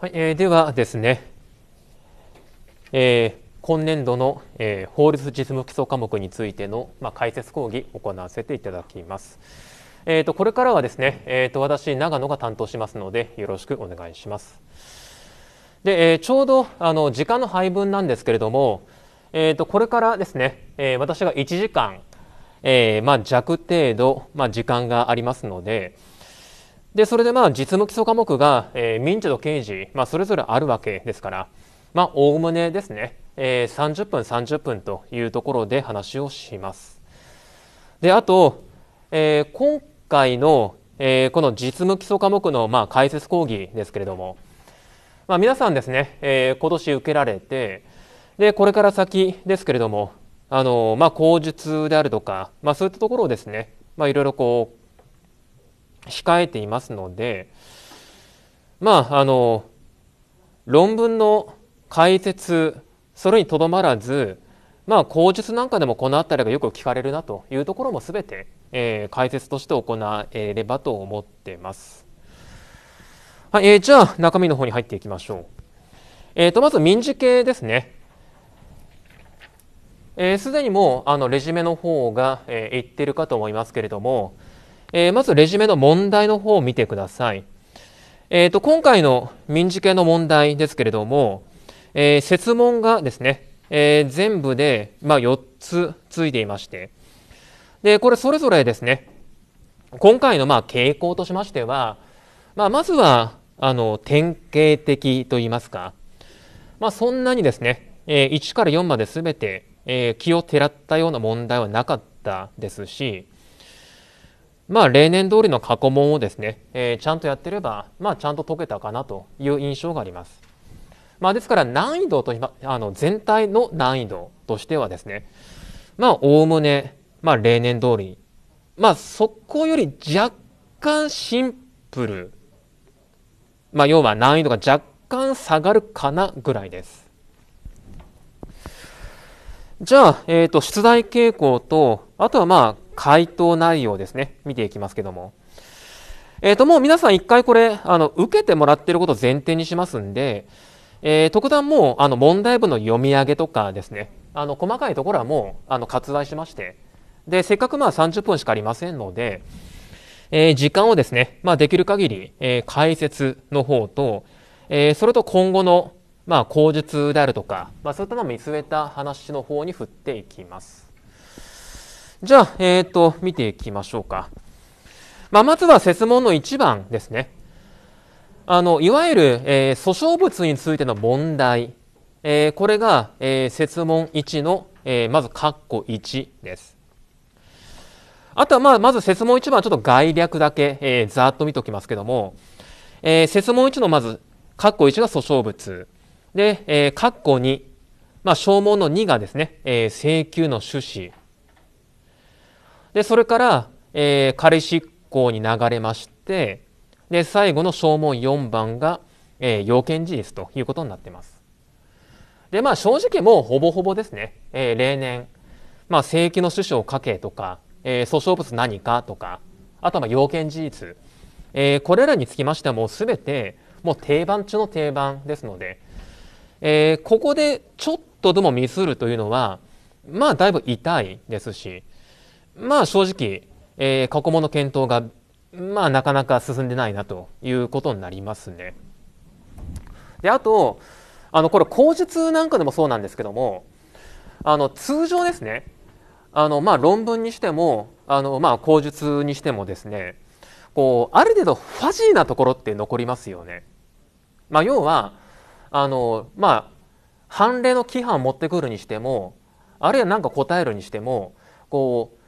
はいえー、ではですね、えー、今年度の、えー、法律実務基礎科目についての、まあ、解説講義を行わせていただきます。えーと、これからはですね、えーと、私、長野が担当しますので、よろしくお願いします。でえー、ちょうどあの時間の配分なんですけれども、えーと、とこれからですね、えー、私が1時間、えーまあ、弱程度、まあ、時間がありますので、でそれでまあ実務基礎科目が、えー、民事と刑事、まあ、それぞれあるわけですからまあおおむねですね、えー、30分30分というところで話をしますであと、えー、今回の、えー、この実務基礎科目のまあ解説講義ですけれども、まあ、皆さんですね、えー、今年受けられてでこれから先ですけれどもあのまあ口述であるとか、まあ、そういったところをですね、まあ、いろいろこう控えていますのでまああの論文の解説それにとどまらずまあ口述なんかでもこの辺りがよく聞かれるなというところも全て、えー、解説として行えればと思ってます。はい、えー、じゃあ中身の方に入っていきましょう。えーと、まず民事系ですね。す、えー、で、にもうあのレジュメの方が、えー、言ってるかと思いますけれども、えー、まずレジュメの問題の方を見てください。えっ、ー、と、今回の民事系の問題ですけれども、えー、設問がですね、えー、全部で、まあ、4つついていまして、で、これそれぞれですね、今回のまあ傾向としましては、まあ、まずは、あの、典型的と言いますか、まあ、そんなにですね、えー、1から4まで全て、えー、気をてらったような問題はなかったですし、まあ、例年通りの過去問をですね、えー、ちゃんとやってれば、まあ、ちゃんと解けたかなという印象があります。まあ、ですから難易度とあの全体の難易度としてはですね、まあ、おおむね、まあ、例年通り、まあ、そこより若干シンプル、まあ、要は難易度が若干下がるかなぐらいです。じゃあ、えっ、ー、と、出題傾向と、あとはまあ、回答内容ですね、見ていきますけども。えっ、ー、と、もう皆さん一回これ、あの、受けてもらってることを前提にしますんで、えー、特段もう、あの、問題文の読み上げとかですね、あの、細かいところはもう、あの、割愛しまして、で、せっかくまあ30分しかありませんので、えー、時間をですね、まあ、できる限り、えー、解説の方と、えー、それと今後の、まあ、口述であるとか、まあ、そういったのを見据えた話の方に振っていきます。じゃあ、えっ、ー、と、見ていきましょうか。まあ、まずは説問の1番ですね。あの、いわゆる、えー、訴訟物についての問題。えー、これが、えー、説問1の、えー、まず、括弧1です。あとは、まあ、まず説問1番、ちょっと概略だけ、えー、ざっと見ておきますけども、えー、説問1のまず、括弧1が訴訟物。で、えー、括弧2、まあ、証文の2がですね、えー、請求の趣旨。でそれから、えー、仮執行に流れましてで最後の証文4番が、えー、要件事実ということになってます。でまあ正直もうほぼほぼですね、えー、例年、まあ、正規の旨を書けとか、えー、訴訟物何かとかあとは要件事実、えー、これらにつきましてはもう全てもう定番中の定番ですので、えー、ここでちょっとでもミスるというのはまあだいぶ痛いですしまあ正直、えー、過去問の検討が、まあなかなか進んでないなということになりますね。で、あと、あの、これ、口述なんかでもそうなんですけども、あの、通常ですね、あの、まあ論文にしても、あの、まあ口述にしてもですね、こう、ある程度ファジーなところって残りますよね。まあ要は、あの、まあ、判例の規範を持ってくるにしても、あるいは何か答えるにしても、こう、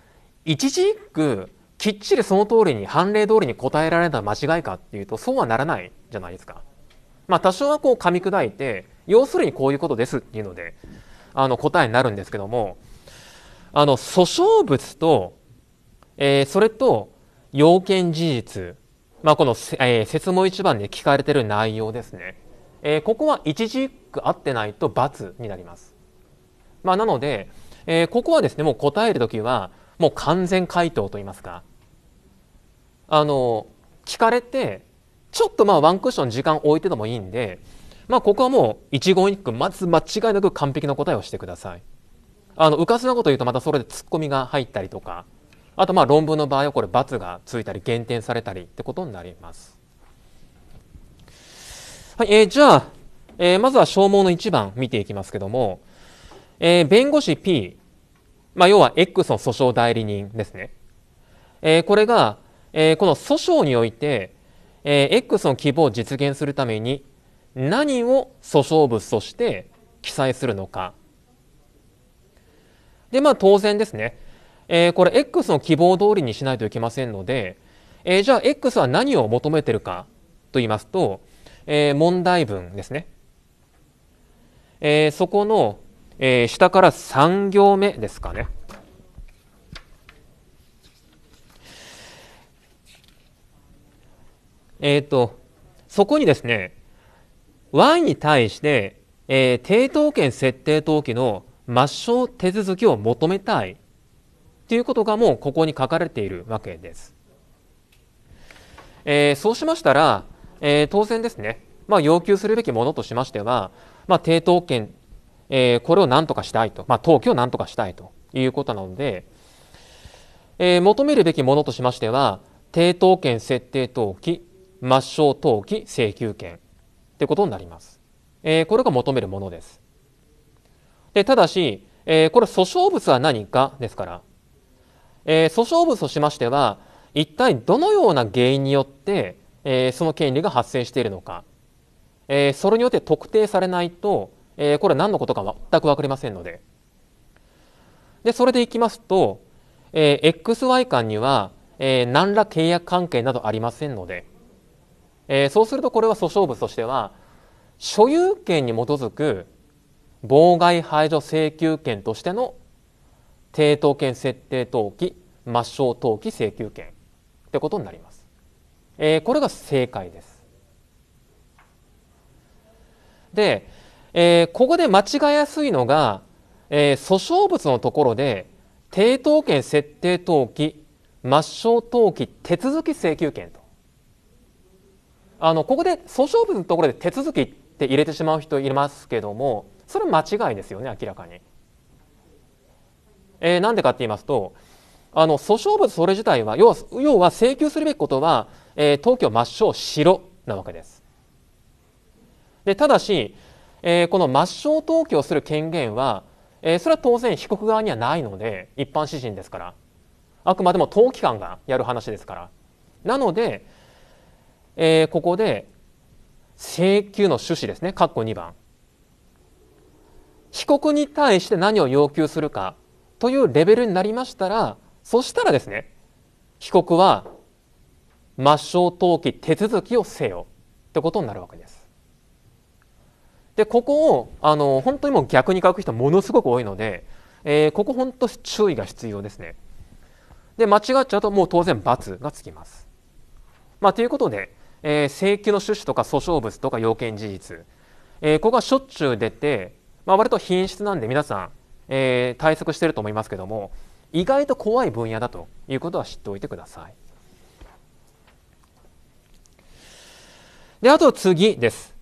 一字一句きっちりその通りに判例通りに答えられた間違いかっていうとそうはならないじゃないですか。まあ多少はこう噛み砕いて要するにこういうことですっていうのであの答えになるんですけどもあの訴訟物と、えー、それと要件事実、まあ、この、えー、説問一番で聞かれてる内容ですね、えー、ここは一字一句合ってないと×になります。まあ、なので、えー、ここはですねもう答える時はもう完全回答といいますかあの聞かれてちょっとまあワンクッション時間置いてでもいいんで、まあ、ここはもう一言一句まず間違いなく完璧な答えをしてください。あのうかつなこと言うとまたそれでツッコミが入ったりとかあとまあ論文の場合はこれ×がついたり減点されたりってことになります。はいえー、じゃあ、えー、まずは消耗の1番見ていきますけども、えー、弁護士 P まあ、要は X の訴訟代理人ですね。えー、これが、えー、この訴訟において、えー、X の希望を実現するために何を訴訟物として記載するのか。で、まあ当然ですね。えー、これ X の希望通りにしないといけませんので、えー、じゃあ X は何を求めてるかと言いますと、えー、問題文ですね。えー、そこの、えー、下から3行目ですかね。えっ、ー、と、そこにですね、y に対して、えー、抵当権設定登記の抹消手続きを求めたいということがもうここに書かれているわけです。えー、そうしましたら、えー、当然ですね、まあ、要求するべきものとしましては、まあ、抵当権えー、これを何とかしたいと、まあ、登記を何とかしたいということなので、えー、求めるべきものとしましては、抵当権設定登記、抹消登記請求権ということになります。えー、これが求めるものです。でただし、えー、これ訴訟物は何かですから、えー、訴訟物としましては、一体どのような原因によって、えー、その権利が発生しているのか、えー、それによって特定されないと、えー、これは何のことか全く分かりませんので。で、それでいきますと、えー、XY 間には、えー、何ら契約関係などありませんので、えー、そうするとこれは訴訟物としては、所有権に基づく妨害排除請求権としての抵当権設定登記抹消登記請求権ってことになります、えー、これが正解ですでえー、ここで間違えやすいのが、えー、訴訟物のところで抵当権設定登記抹消登記手続き請求権とあのここで訴訟物のところで手続きって入れてしまう人いますけどもそれ間違いですよね明らかに。えー、なんでかって言いますとあの訴訟物それ自体は要は要は請求するべきことは、えー、登記を抹消しろなわけです。でただしえー、この抹消登記をする権限は、えー、それは当然被告側にはないので一般指人ですからあくまでも登記官がやる話ですからなので、えー、ここで請求の趣旨ですね括弧2番被告に対して何を要求するかというレベルになりましたらそしたらですね被告は抹消登記手続きをせよってことになるわけです。でここをあの本当にもう逆に書く人ものすごく多いので、えー、ここ本当注意が必要ですね。で間違っちゃうともう当然罰がつきます。まあ、ということで、えー、請求の趣旨とか訴訟物とか要件事実、えー、ここがしょっちゅう出て、まあ、割と品質なんで皆さん、えー、対策してると思いますけども意外と怖い分野だということは知っておいてください。であと次です。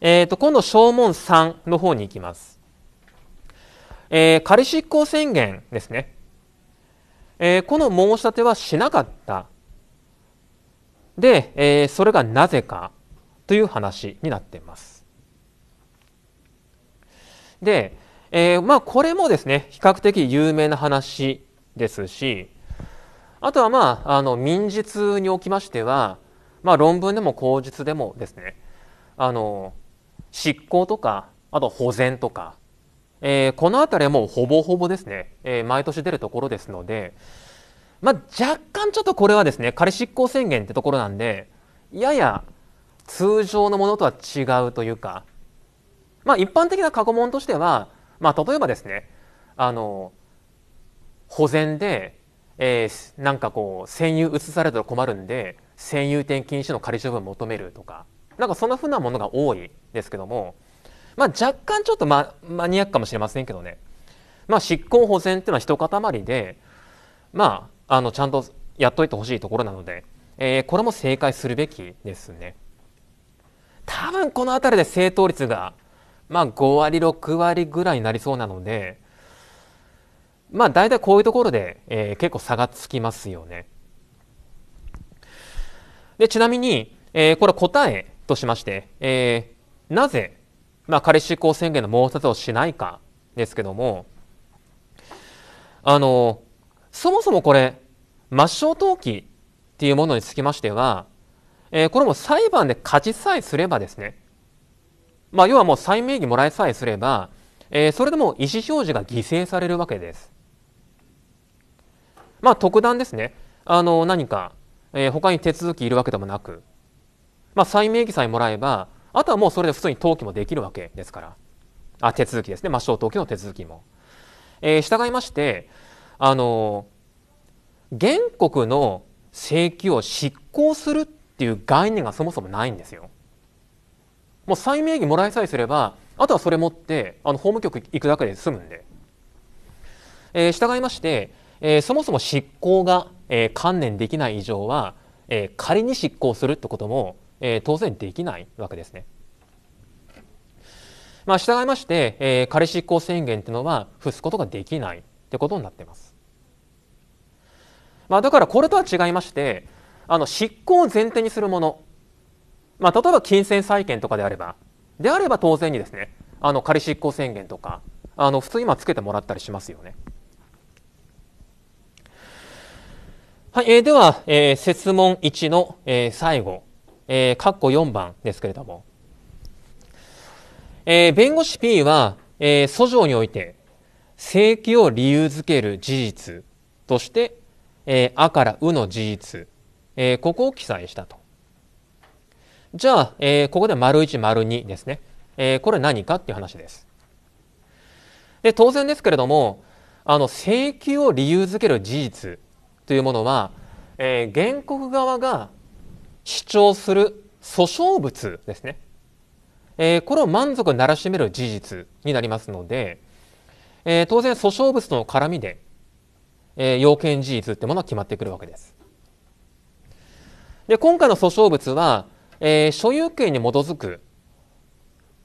えー、と今度、証文3の方に行きます。えー、仮執行宣言ですね。えー、この申し立てはしなかった。で、えー、それがなぜかという話になっています。で、えー、まあこれもですね、比較的有名な話ですし、あとはまあ、あの、民実におきましては、まあ論文でも口実でもですね、あの、執行とか、あと保全とか、えー、この辺りはもうほぼほぼですね、えー、毎年出るところですので、まあ、若干ちょっとこれはですね、仮執行宣言ってところなんで、やや通常のものとは違うというか、まあ、一般的な過去問としては、まあ、例えばですね、あの、保全で、えー、なんかこう、占有移されたら困るんで、占有点禁止の仮処分求めるとか、なんかそんなふうなものが多いですけども、まあ、若干ちょっとマニアックかもしれませんけどね、まあ、執行保全っていうのは一塊で、まあ、あのちゃんとやっといてほしいところなので、えー、これも正解するべきですね。多分この辺りで正答率が、まあ、5割6割ぐらいになりそうなので、まあ、大体こういうところで、えー、結構差がつきますよね。でちなみに、えー、これ答えとしまして、えー、なぜ、まあ、彼執行宣言の申うをしないかですけども、あの、そもそもこれ、抹消登記っていうものにつきましては、えー、これも裁判で勝ちさえすればですね、まあ、要はもう再名義もらえさえすれば、えー、それでも意思表示が犠牲されるわけです。まあ、特段ですね、あの、何か、えー、他に手続きいるわけでもなく、まあ、再名義さえもらえばあとはもうそれで普通に登記もできるわけですからあ手続きですね抹消登記の手続きも。えー、従いましてあの原告の請求を執行するっていう概念がそもそもないんですよ。もう再名義もらいさえすればあとはそれ持ってあの法務局行くだけで済むんで。えー、従いまして、えー、そもそも執行が、えー、観念できない以上は、えー、仮に執行するってこともえー、当然できないわけですね。まあ、従いまして、えー、仮執行宣言というのは付すことができないってことになっています。まあ、だからこれとは違いましてあの執行を前提にするもの、まあ、例えば金銭債権とかであればであれば当然にですねあの仮執行宣言とかあの普通今つけてもらったりしますよね。はい、えー、では、えー、説問1の、えー、最後えー、括弧4番ですけれども、えー、弁護士 P は、えー、訴状において、正規を理由づける事実として、えー、あからうの事実、えー、ここを記載したと。じゃあ、えー、ここで丸1、丸2ですね。えー、これ何かっていう話です。で、当然ですけれども、あの、請求を理由づける事実というものは、えー、原告側が主張する訴訟物ですね、えー、これを満足ならしめる事実になりますので、えー、当然訴訟物との絡みで、えー、要件事実ってものは決まってくるわけです。で今回の訴訟物は、えー、所有権に基づく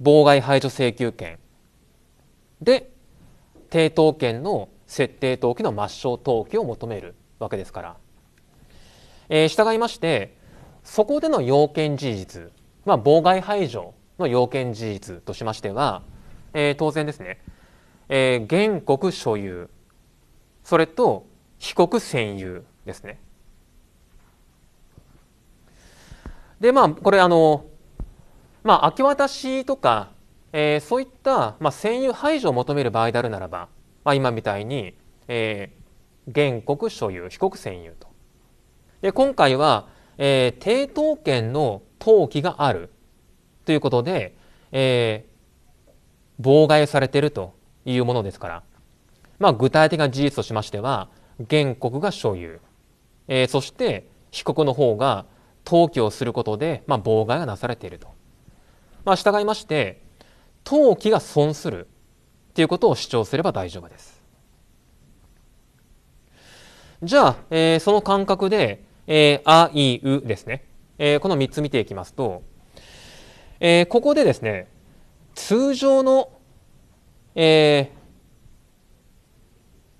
妨害排除請求権で抵当権の設定登記の抹消登記を求めるわけですから、えー、従いましてそこでの要件事実、まあ、妨害排除の要件事実としましては、えー、当然ですね、えー、原告所有それと被告占有ですね。でまあこれあの、まあ、明け渡しとか、えー、そういった、まあ、占有排除を求める場合であるならば、まあ、今みたいに、えー、原告所有被告占有と。で今回はえー、抵当権の登記があるということで、えー、妨害されているというものですから、まあ、具体的な事実としましては原告が所有、えー、そして被告の方が登記をすることで、まあ、妨害がなされていると。まあ、従いまして登記が損するということを主張すれば大丈夫です。じゃあ、えー、その感覚でえー、あいうですね、えー、この3つ見ていきますと、えー、ここでですね通常の、えー、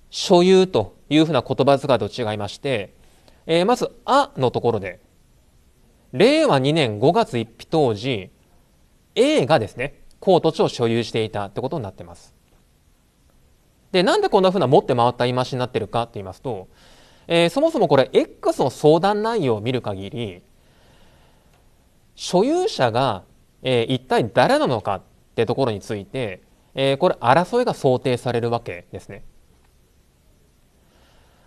所有というふうな言葉遣いと違いまして、えー、まず「あ」のところで令和2年5月1日当時 A がですね高土地を所有していたってことになってます。でなんでこんなふうな持って回った言い回しになってるかって言いますとえー、そもそもこれ X の相談内容を見る限り所有者が、えー、一体誰なのかってところについて、えー、これ争いが想定されるわけですね。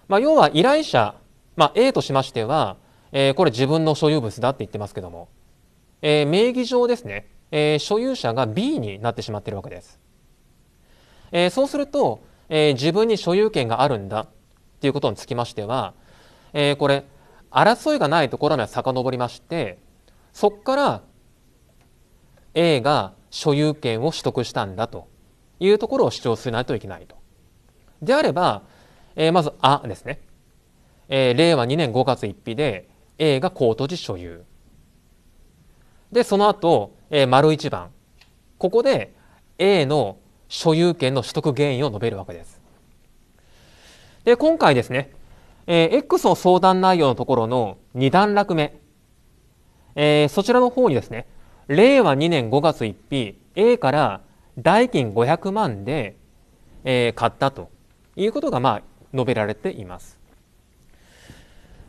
まあ、要は依頼者、まあ、A としましては、えー、これ自分の所有物だって言ってますけども、えー、名義上ですね、えー、所有者が B になってしまってるわけです。えー、そうすると、えー、自分に所有権があるんだっていうことにつきましては、えー、これ争いがないところには遡りましてそこから A が所有権を取得したんだというところを主張しないといけないと。であれば、えー、まず「あ」ですね、えー、令和2年5月1日で A が高ート所有。でその後、えー、丸1番ここで A の所有権の取得原因を述べるわけです。で、今回ですね、えー、X の相談内容のところの2段落目、えー、そちらの方にですね、令和2年5月1日、A から代金500万で、えー、買ったということが、まあ、述べられています。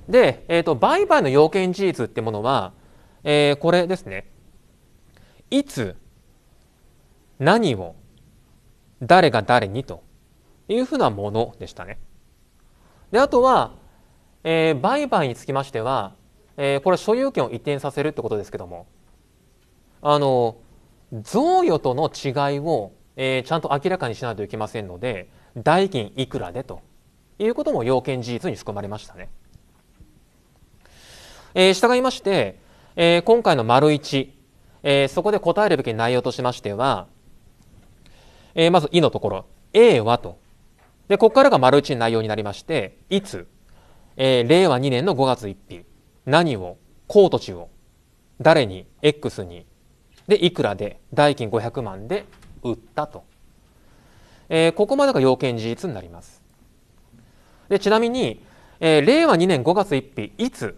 で、えーと、売買の要件事実ってものは、えー、これですねいつ何を誰が誰にというふうなものでしたね。であとは、えー、売買につきましては、えー、これは所有権を移転させるってことですけどもあの贈与との違いを、えー、ちゃんと明らかにしないといけませんので代金いくらでということも要件事実に含まれましたね。えー、従いまして、えー、今回の丸1、えー、そこで答えるべき内容としましては、えー、まず「い」のところ「A は」とで、ここからが丸1の内容になりまして、いつ、えー、令和2年の5月1日、何を、コート値を、誰に、X に、で、いくらで、代金500万で売ったと。えー、ここまでが要件事実になります。で、ちなみに、えー、令和2年5月1日、いつ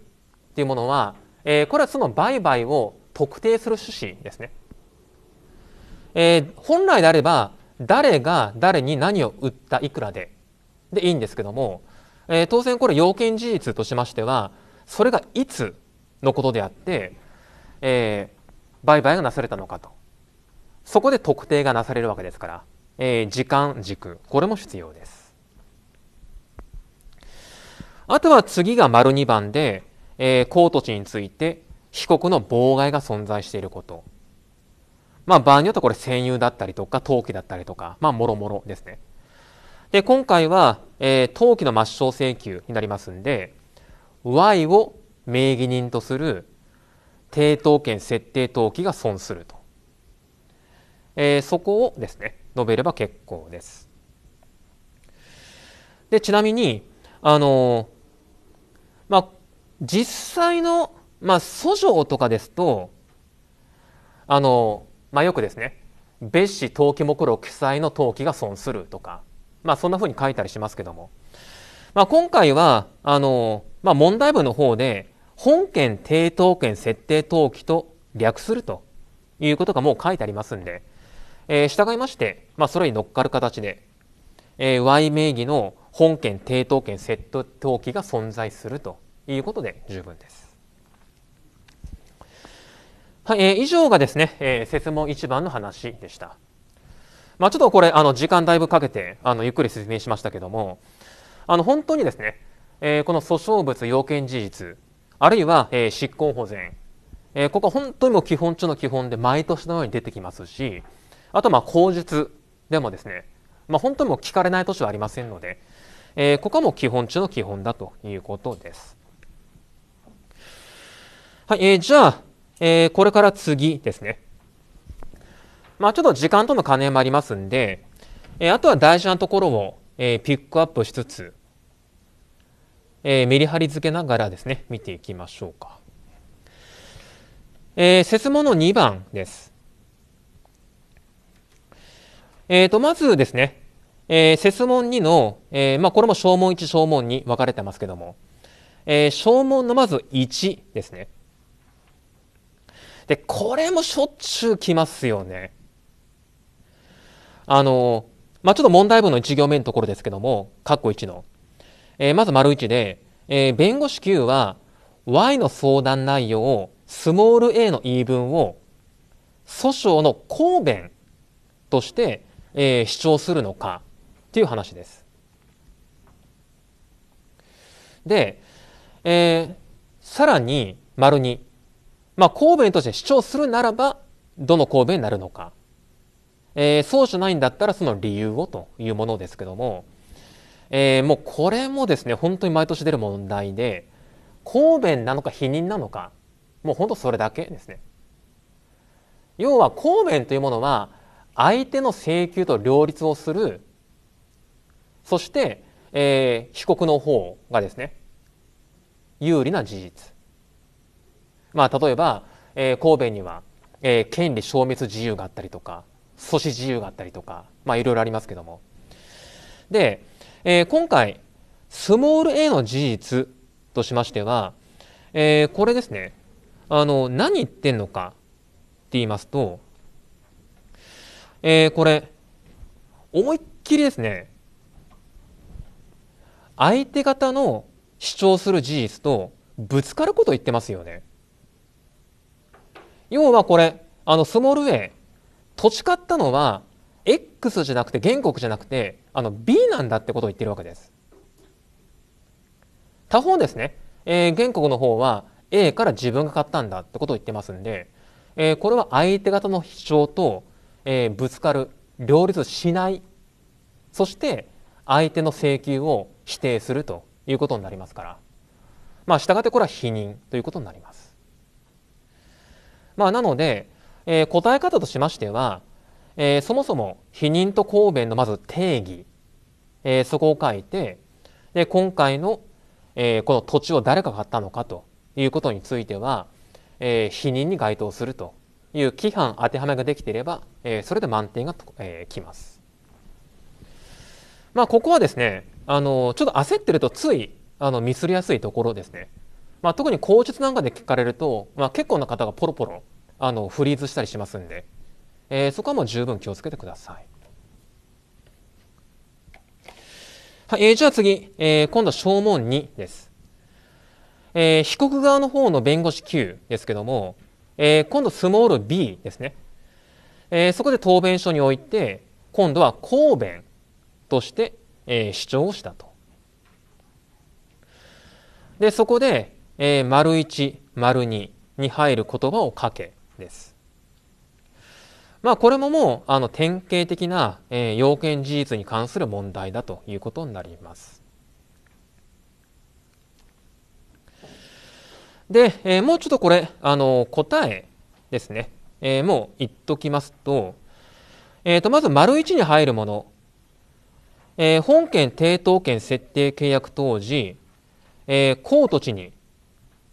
っていうものは、えー、これはその売買を特定する趣旨ですね。えー、本来であれば、誰が誰に何を売ったいくらででいいんですけども、えー、当然これ要件事実としましてはそれがいつのことであって、えー、売買がなされたのかとそこで特定がなされるわけですから、えー、時間軸これも必要ですあとは次が丸2番で、えー、ト地について被告の妨害が存在していることまあ、場合によってこれ占有だったりとか、陶器だったりとか、まあ、もろもろですね。で、今回は、えー、陶器の抹消請求になりますんで、Y を名義人とする抵当権設定登記が損すると。えー、そこをですね、述べれば結構です。で、ちなみに、あのまあ、実際の、まあ、訴状とかですと、あのまあ、よくですね別紙登記目録記載の登記が損するとか、まあ、そんなふうに書いたりしますけども、まあ、今回はあの、まあ、問題文の方で本件抵当権設定登記と略するということがもう書いてありますんで、えー、従いまして、まあ、それに乗っかる形で、えー、Y 名義の本件抵当権設定登記が存在するということで十分です。はい、えー、以上がですね、えー、説問一番の話でした。まあ、ちょっとこれ、あの時間だいぶかけてあのゆっくり説明しましたけども、あの本当にですね、えー、この訴訟物、要件事実、あるいは、えー、執行保全、えー、ここは本当にもう基本中の基本で毎年のように出てきますし、あとまあ口述でもですね、まあ、本当にもう聞かれない年はありませんので、えー、ここはもう基本中の基本だということです。はい、えー、じゃあ、えー、これから次ですね。まあ、ちょっと時間との関連もありますんで、えー、あとは大事なところを、えー、ピックアップしつつ、えー、メリハリ付けながらですね、見ていきましょうか。えー、説問の2番です。えっ、ー、と、まずですね、えー、説問2の、えー、まあ、これも小問1、小問2分かれてますけども、えー、小問のまず1ですね。で、これもしょっちゅう来ますよね。あの、まあ、ちょっと問題文の1行目のところですけども、括弧1の。えー、まず丸1で、えー、弁護士 Q は Y の相談内容をスモール a の言い分を訴訟の公弁として、えー、主張するのかっていう話です。で、えー、さらに丸2。まあ、公弁として主張するならば、どの公弁になるのか。えー、そうじゃないんだったらその理由をというものですけども、えー、もうこれもですね、本当に毎年出る問題で、公弁なのか否認なのか、もう本当それだけですね。要は公弁というものは、相手の請求と両立をする、そして、えー、被告の方がですね、有利な事実。まあ、例えば、えー、神戸には、えー、権利消滅自由があったりとか、阻止自由があったりとか、まあ、いろいろありますけども。で、えー、今回、スモール a の事実としましては、えー、これですね、あの、何言ってんのかって言いますと、えー、これ、思いっきりですね、相手方の主張する事実とぶつかることを言ってますよね。要はこれあのスモール a 土地買ったのは X じゃなくて原告じゃなくてあの B なんだってことを言ってるわけです。他方ですね、えー、原告の方は A から自分が買ったんだってことを言ってますんで、えー、これは相手方の主張と、えー、ぶつかる両立しないそして相手の請求を否定するということになりますから、まあ、したがってこれは否認ということになります。まあ、なので、えー、答え方としましては、えー、そもそも否認と抗弁のまず定義、えー、そこを書いてで今回の、えこの土地を誰が買ったのかということについては、え否認に該当するという規範当てはめができていれば、えそれで満点が、えきます。まあ、ここはですねあのちょっと焦ってるとついあのミスりやすいところですね。まあ、特に口述なんかで聞かれると、まあ、結構な方がポロポロあのフリーズしたりしますんで、えー、そこはもう十分気をつけてください。はい、えー、じゃあ次、えー、今度は証文2です。えー、被告側の方の弁護士 Q ですけども、えー、今度スモール B ですね。えー、そこで答弁書において、今度は公弁として、えー、主張をしたと。で、そこで、えー、丸1、丸2に入る言葉を書けです。まあこれももうあの典型的な、えー、要件事実に関する問題だということになります。で、えー、もうちょっとこれあの答えですね、えー、もう言っときますと,、えー、とまず丸1に入るもの、えー、本件抵当権設定契約当時、えー、公土地に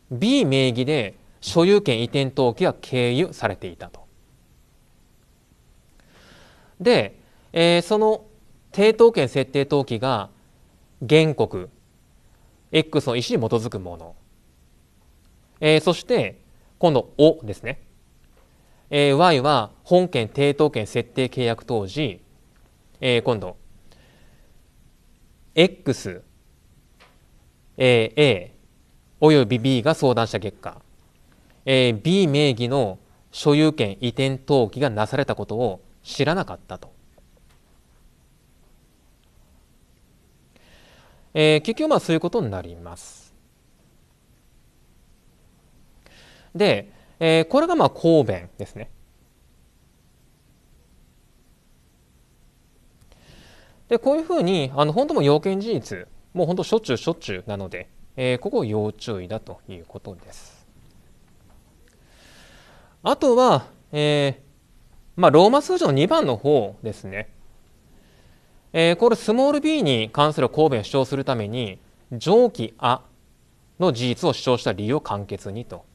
B 名義で所有権移転登記が経由されていたと。で、えー、その抵当権設定登記が原告 X の意思に基づくもの、えー、そして今度「お」ですね、えー、Y は本件抵当権設定契約当時、えー、今度 X、A、A および B が相談した結果え B 名義の所有権移転登記がなされたことを知らなかったと。えー、結局まあそういうことになります。で、えー、これがまあ公弁ですね。でこういうふうにあの本当も要件事実もう本当しょっちゅうしょっちゅうなので、えー、ここ要注意だということです。あとは、えー、まあ、ローマ数字の2番の方ですね。えー、これスモール b に関する公弁を主張するために上記あの事実を主張した理由を簡潔にと。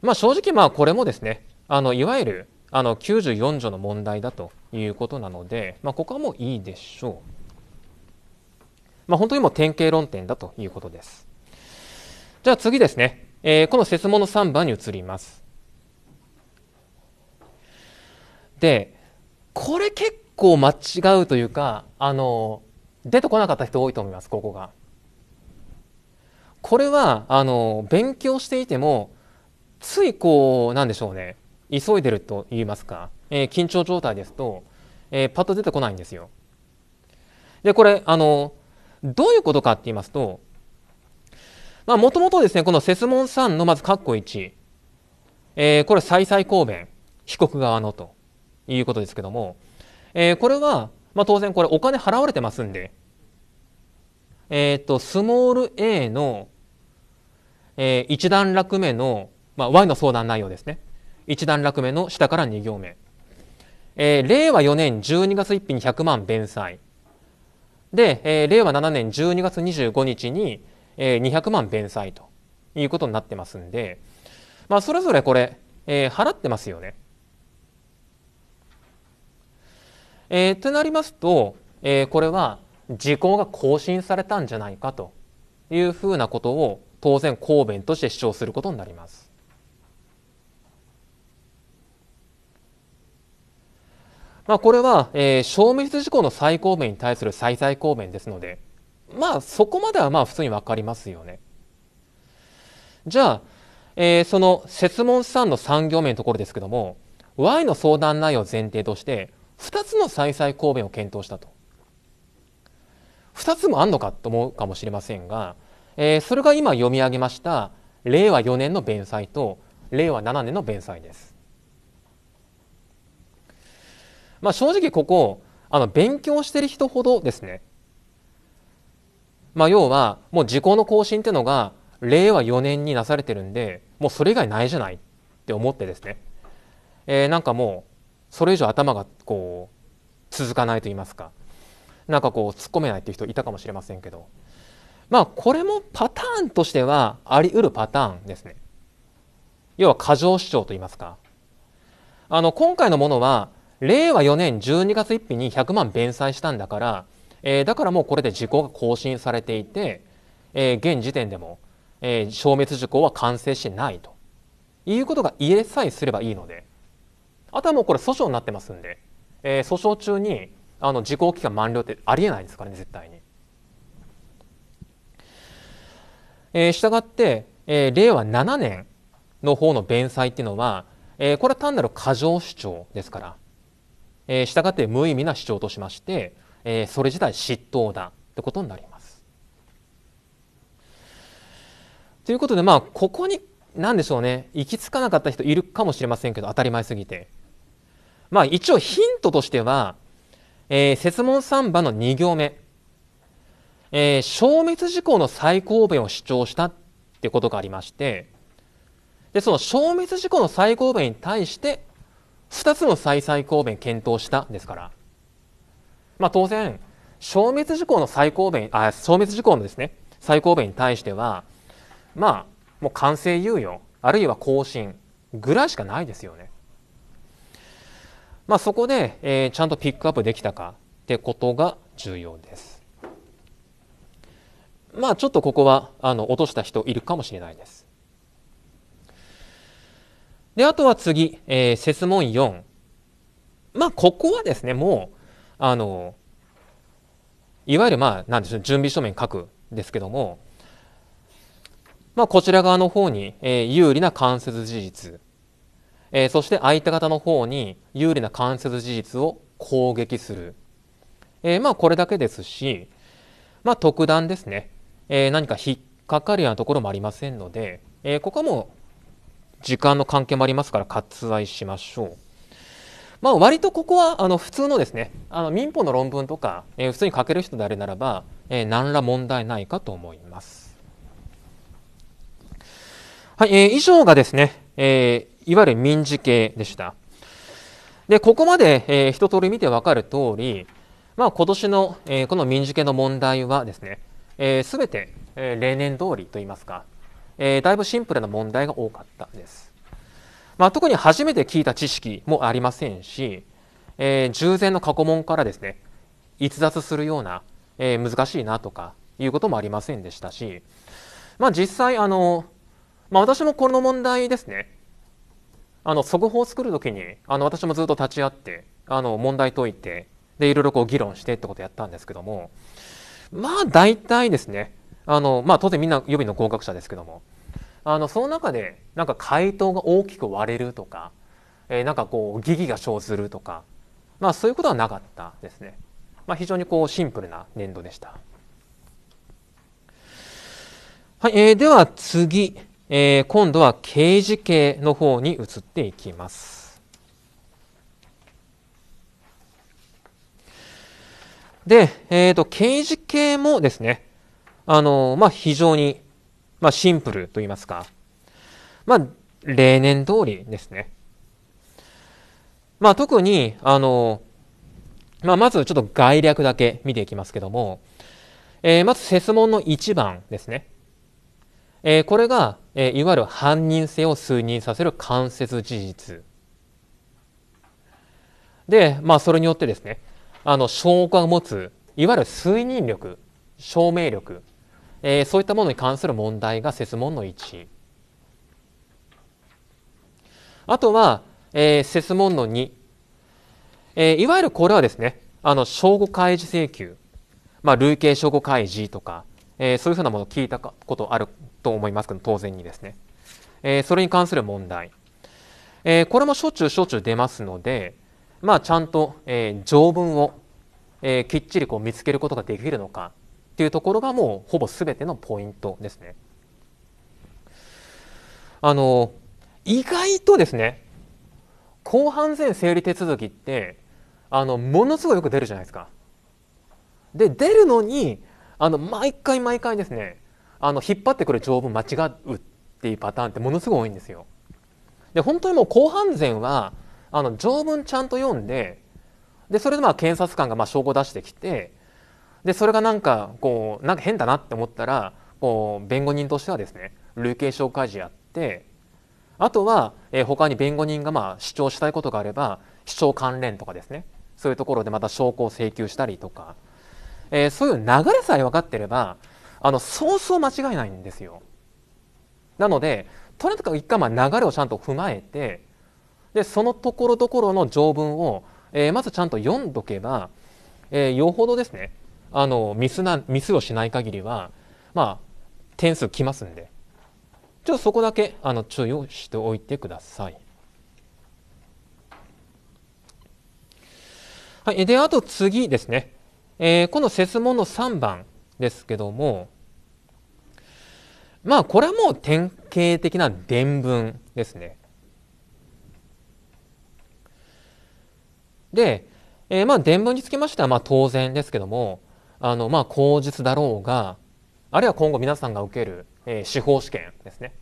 まあ、正直まあこれもですねあのいわゆるあの94条の問題だということなので、まあ、ここはもういいでしょう。まあ、本当にもう典型論点だということです。じゃあ次ですね、えー、この説問の3番に移ります。でこれ結構間違うというかあの出てこなかった人多いと思いますここが。これはあの勉強していてもついこうなんでしょうね急いでると言いますか、えー、緊張状態ですと、えー、パッと出てこないんですよ。でこれあのどういうことかって言いますともともとですねこのセスモンのまず括弧1、えー、これ再々公弁被告側のということですけども、えー、これは、まあ、当然これお金払われてますんで、えっ、ー、と、スモール A の、えー、1段落目の、まあ、Y の相談内容ですね。1段落目の下から2行目。えー、令和4年12月1日に100万弁済。で、えー、令和7年12月25日に、えー、200万弁済ということになってますんで、まあ、それぞれこれ、えー、払ってますよね。えー、となりますと、えー、これは時効が更新されたんじゃないかというふうなことを当然公弁として主張することになります。まあ、これは、えー、消滅事項の最高弁に対する再々公弁ですので、まあそこまではまあ普通にわかりますよね。じゃあ、えー、その設問3の3行目のところですけども Y の相談内容を前提として2つの再々公弁を検討したと2つもあんのかと思うかもしれませんが、えー、それが今読み上げました令和4年の弁済と令和7年の弁済です。まあ、正直ここあの勉強してる人ほどですね、まあ、要はもう時効の更新っていうのが令和4年になされてるんでもうそれ以外ないじゃないって思ってですね、えー、なんかもうそれ以上頭がこう続かないと言いますかなんかこう突っ込めないっていう人いたかもしれませんけどまあこれもパターンとしてはあり得るパターンですね。要は過剰主張と言いますか。あの今回のものは令和4年12月1日に100万弁済したんだから、えー、だからもうこれで時効が更新されていて、えー、現時点でも、えー、消滅時効は完成してないということが言えさえすればいいのであとはもうこれ訴訟になってますんで、えー、訴訟中にあの時効期間満了ってありえないですからね絶対に。えー、したがって、えー、令和7年の方の弁済っていうのは、えー、これは単なる過剰主張ですから、えー、したがって無意味な主張としまして、えー、それ自体執刀だってことになります。ということでまあここに何でしょうね行き着かなかった人いるかもしれませんけど当たり前すぎて。まあ一応ヒントとしては、えー、説問3番の2行目、えー、消滅事項の最高弁を主張したってことがありまして、で、その消滅事項の最高弁に対して、2つの再々公弁検討したんですから、まあ当然、消滅事項の最高弁、あ、消滅事項のですね、最高弁に対しては、まあ、もう完成猶予、あるいは更新ぐらいしかないですよね。まあ、そこで、えー、ちゃんとピックアップできたかってことが重要です。まあちょっとここはあの落とした人いるかもしれないです。で、あとは次、えー、説問4。まあここはですね、もう、あの、いわゆるまあ、なんでしょう、準備書面書くですけども、まあこちら側の方に、えー、有利な間接事実えー、そして相手方の方に有利な間接事実を攻撃する、えー、まあこれだけですし、まあ、特段ですね、えー、何か引っかかるようなところもありませんので、えここはもう時間の関係もありますから割愛しましょう。まあ、割とここはあの普通のですねあの民法の論文とか、え普通に書ける人であれならば、え何ら問題ないかと思います。はい、えー、以上がですね、えー、いわゆる民事系でした。で、ここまで、えー、一通り見てわかる通り、まあ、今年の、えー、この民事系の問題はですね、す、えー、べ、て、えー、例年通りといいますか、えー、だいぶシンプルな問題が多かったです。まあ、特に初めて聞いた知識もありませんし、えー、従前の過去問からですね、逸脱するような、えー、難しいなとかいうこともありませんでしたし、まあ、実際あの、まあ、私もこの問題ですねあの速報を作る時にあの私もずっと立ち会ってあの問題解いてでいろいろこう議論してってことをやったんですけどもまあ大体ですねあの、まあ、当然みんな予備の合格者ですけどもあのその中でなんか回答が大きく割れるとか、えー、なんかこう疑義が生ずるとか、まあ、そういうことはなかったですね、まあ、非常にこうシンプルな年度でした。はい、えー、では次、えー、今度は刑事系の方に移っていきます。で、えっ、ー、と、刑事系もですね、あのー、まあ、非常に、まあ、シンプルと言いますか、まあ、例年通りですね。まあ、特に、あのー、まあ、まずちょっと概略だけ見ていきますけども、えー、まず、説問の1番ですね。えー、これが、えー、いわゆる犯人性を数認させる間接事実で、まあ、それによってですねあの証拠が持ついわゆる推認力証明力、えー、そういったものに関する問題が設問の1あとは、えー、設問の2、えー、いわゆるこれはですねあの証拠開示請求、まあ、累計証拠開示とか、えー、そういうふうなものを聞いたことあると思いますけど当然にですね、えー、それに関する問題、えー、これもしょっちゅうしょっちゅう出ますので、まあ、ちゃんと、えー、条文を、えー、きっちりこう見つけることができるのかっていうところがもうほぼすべてのポイントですね。あの意外とですね公判前整理手続きってあのものすごいよく出るじゃないですか。で出るのにあの毎回毎回ですねあの引っ張ってくる条文間違うっていうパターンってものすごい多いんですよ。で本当にもう後半前はあの条文ちゃんと読んででそれでまあ検察官がまあ証拠出してきてでそれがなんかこうなんか変だなって思ったらこう弁護人としてはですね累計証開示やってあとは、えー、他に弁護人がまあ主張したいことがあれば主張関連とかですねそういうところでまた証拠を請求したりとか、えー、そういう流れさえ分かってればあのそうそう間違いないんですよ。なのでとにかく一回まあ流れをちゃんと踏まえてでそのところどころの条文を、えー、まずちゃんと読んどけば、えー、よほどですねあのミスなミスをしない限りはまあ点数きますんでちょっとそこだけあの注意をしておいてください。はい、であと次ですね、えー、この設問の3番ですけどもまあこれはもう典型的な伝文ですね。で、えー、まあ伝文につきましてはまあ当然ですけどもあのまあ口述だろうがあるいは今後皆さんが受ける、えー、司法試験ですね、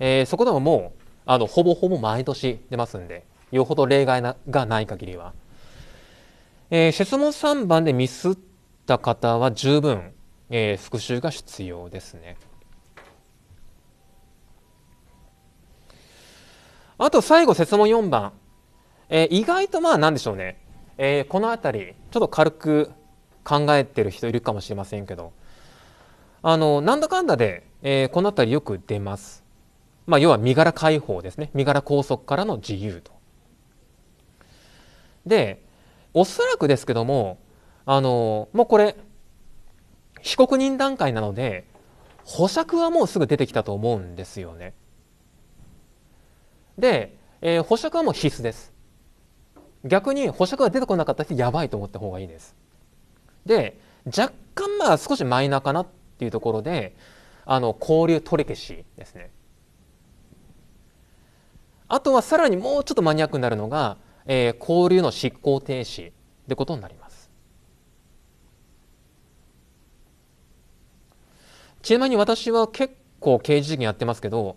えー、そこでももうあのほぼほぼ毎年出ますんでよほど例外がない限りは。えー、質問3番でミスっった方は十分、えー、復習が必要ですね。あと最後、設問4番。えー、意外とまあ何でしょうね。えー、この辺り、ちょっと軽く考えてる人いるかもしれませんけど、あの、なんだかんだで、えー、この辺りよく出ます。まあ、要は身柄解放ですね。身柄拘束からの自由と。で、おそらくですけども、あのもうこれ被告人段階なので保釈はもうすぐ出てきたと思うんですよね。で、えー、保釈はもう必須です。逆に保釈が出てこなかった人やばいと思った方がいいです。で若干まあ少しマイナーかなっていうところであの交流取り消しですね。あとはさらにもうちょっとマニアックになるのが、えー、交流の執行停止ってことになります。ちなみに私は結構刑事事件やってますけど、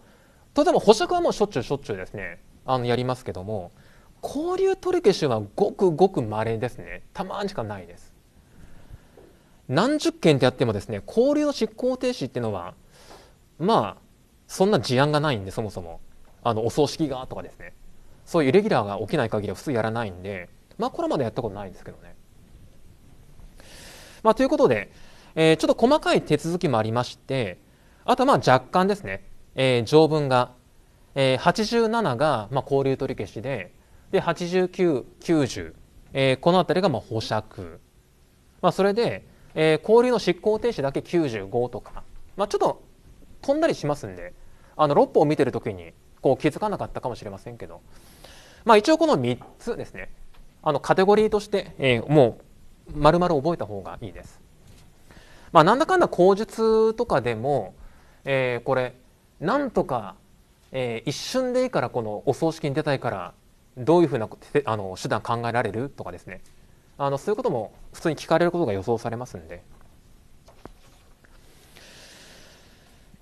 とても保釈はもうしょっちゅうしょっちゅうですね、あのやりますけども、交流取り消しはごくごく稀ですね。たまにしかないです。何十件ってやってもですね、交流の執行停止っていうのは、まあ、そんな事案がないんで、そもそも。あの、お葬式がとかですね。そういうイレギュラーが起きない限りは普通やらないんで、まあ、これまでやったことないんですけどね。まあ、ということで、えー、ちょっと細かい手続きもありまして、あとまあ若干ですね、えー、条文が、えー、87がまあ交流取り消しで、で89、90、えー、このあたりがまあ保釈。まあ、それで、えー、交流の執行停止だけ95とか、まあ、ちょっと飛んだりしますんで、あの6本を見てるときにこう気づかなかったかもしれませんけど、まあ、一応この3つですね、あのカテゴリーとして、えー、もう丸々覚えた方がいいです。まあ、なんだかんだ口述とかでも、えー、これなんとか、えー、一瞬でいいからこのお葬式に出たいからどういうふうなあの手段考えられるとかですねあのそういうことも普通に聞かれることが予想されますんで。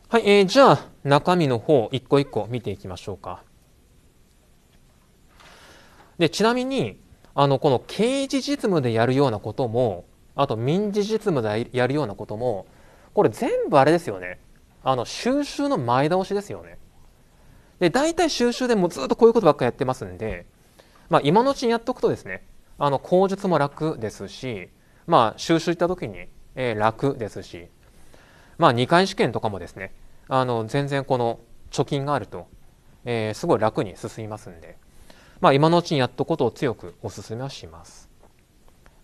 はい、えー、じゃあ中身の方一個一個見ていきましょうか。でちなみにあのこの刑事実務でやるようなこともあと民事実務でやるようなこともこれ全部あれですよねあの収集の前倒しですよねで大体収集でもずっとこういうことばっかやってますんで、まあ、今のうちにやっとくとですねあの口述も楽ですし、まあ、収集行った時に、えー、楽ですし、まあ、2回試験とかもですねあの全然この貯金があると、えー、すごい楽に進みますんで、まあ、今のうちにやっとくことを強くお勧めはします。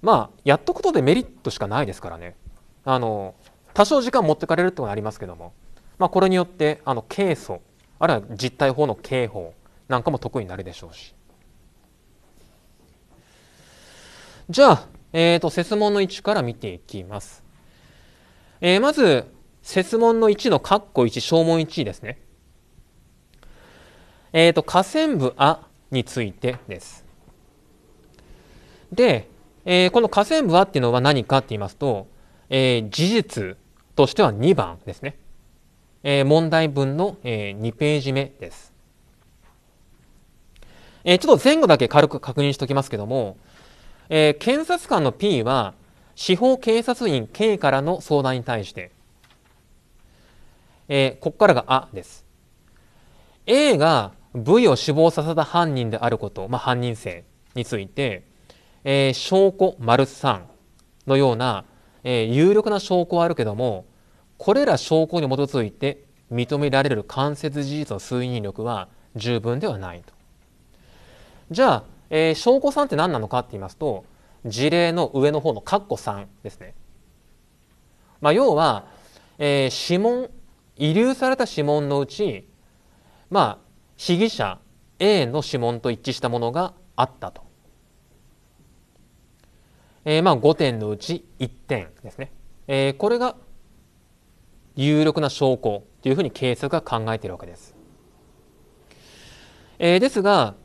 まあやっとくことでメリットしかないですからねあの多少時間持ってかれるってことありますけども、まあ、これによってあの刑訴あるいは実態法の刑法なんかも得意になるでしょうしじゃあ、えーと、説問の1から見ていきます、えー、まず説問の1の括弧1小問1ですねえっ、ー、と河川部あについてですでえー、この下線部はっていうのは何かって言いますと、えー、事実としては2番ですね。えー、問題文の、えー、2ページ目です。えー、ちょっと前後だけ軽く確認しておきますけども、えー、検察官の P は司法警察員 K からの相談に対して、えー、ここからが「あ」です。A が V を死亡させた犯人であること、まあ、犯人性についてえー、証拠丸3のような、えー、有力な証拠はあるけどもこれら証拠に基づいて認められる間接事実の推認力は十分ではないと。じゃあ、えー、証拠3って何なのかって言いますと事例の上の方の括弧3ですね。まあ、要は、えー、指紋遺留された指紋のうちまあ被疑者 A の指紋と一致したものがあったと。えー、まあ5点のうち1点ですね、えー、これが有力な証拠というふうに警察が考えているわけです。えー、ですが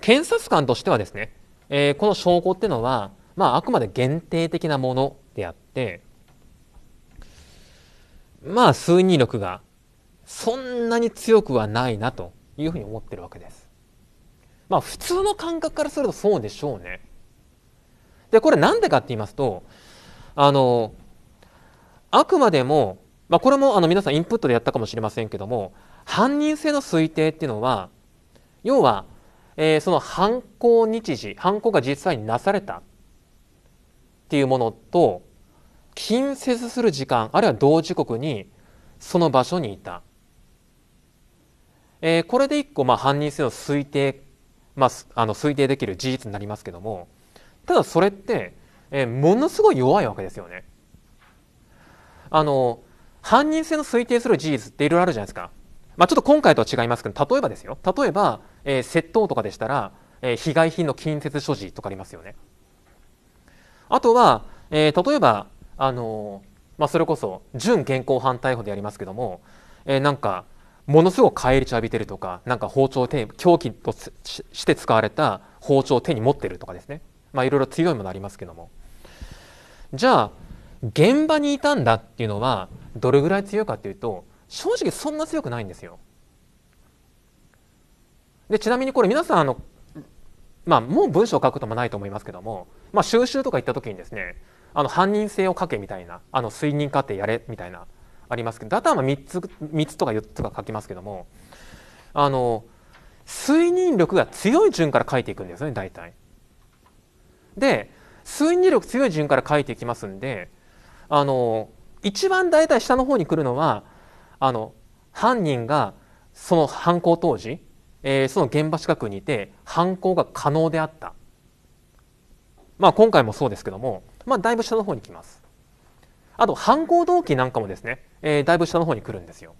検察官としてはですね、えー、この証拠っていうのは、まあ、あくまで限定的なものであってまあ推理力がそんなに強くはないなというふうに思ってるわけです。まあ普通の感覚からするとそうでしょうね。でこれなんでかって言いますとあのあくまでも、まあ、これもあの皆さんインプットでやったかもしれませんけども犯人性の推定っていうのは要は、えー、その犯行日時犯行が実際になされたっていうものと近接する時間あるいは同時刻にその場所にいた、えー、これで一個、まあ、犯人性の推定、まあ、あの推定できる事実になりますけどもただそれって、えー、ものすごい弱いわけですよね。あの犯人性の推定する事実っていろいろあるじゃないですか。まあ、ちょっと今回とは違いますけど例えばですよ例えば、えー、窃盗とかでしたら、えー、被害品の近接所持とかありますよね。あとは、えー、例えば、あのまあ、それこそ準現行犯逮捕でやりますけども、えー、なんかものすごく返り血浴びてるとかなんか包丁手凶器として使われた包丁を手に持ってるとかですねまあ、いろいろ強いものありますけどもじゃあ現場にいたんだっていうのはどれぐらい強いかっていうと正直そんな強くないんですよ。でちなみにこれ皆さんあの、まあ、もう文章を書くこともないと思いますけども、まあ、収集とか行った時にですねあの犯人性を書けみたいなあの推認過程やれみたいなありますけどだとは3つ ,3 つとか4つとか書きますけどもあの推認力が強い順から書いていくんですよね大体。で吸引力強い順から書いていきますんであの一番大体下の方に来るのはあの犯人がその犯行当時、えー、その現場近くにいて犯行が可能であった、まあ、今回もそうですけども、まあ、だいぶ下の方に来ますあと犯行動機なんかもですね、えー、だいぶ下の方に来るんですよ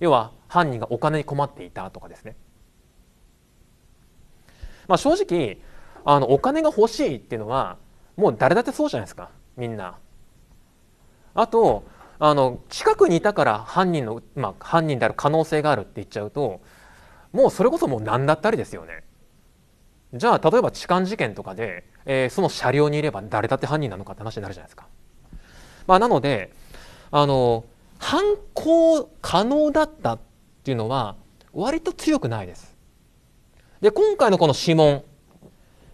要は犯人がお金に困っていたとかですね、まあ、正直あのお金が欲しいっていうのはもう誰だってそうじゃないですかみんな。あとあの近くにいたから犯人の、まあ、犯人である可能性があるって言っちゃうともうそれこそもう何だったりですよね。じゃあ例えば痴漢事件とかで、えー、その車両にいれば誰だって犯人なのかって話になるじゃないですか。まあ、なのであの犯行可能だったっていうのは割と強くないです。で今回のこの指紋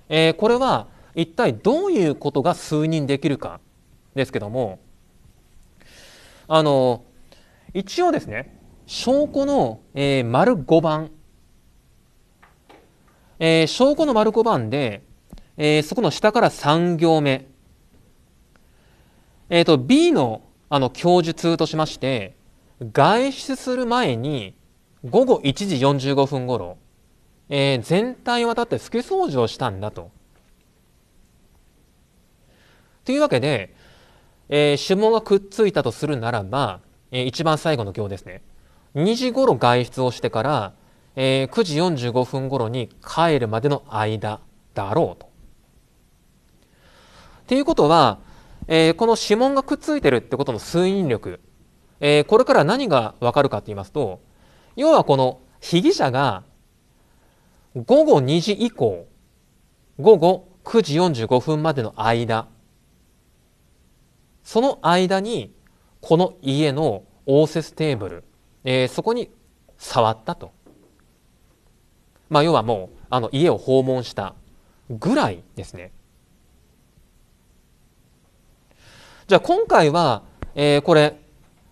えー、これは一体どういうことが数人できるかですけどもあの一応ですね証拠の、えー、丸5番、えー、証拠の丸5番で、えー、そこの下から3行目、えーと、B のあの供述としまして外出する前に午後1時45分ごろえー、全体を渡って拭け掃除をしたんだと。というわけで、えー、指紋がくっついたとするならば、えー、一番最後の行ですね。2時ごろ外出をしてから、えー、9時45分ごろに帰るまでの間だろうと。っていうことは、えー、この指紋がくっついてるってことの推因力、えー、これから何がわかるかって言いますと、要はこの被疑者が午後2時以降、午後9時45分までの間、その間に、この家の応接テーブル、えー、そこに触ったと。まあ、要はもう、あの、家を訪問したぐらいですね。じゃあ今回は、えー、これ、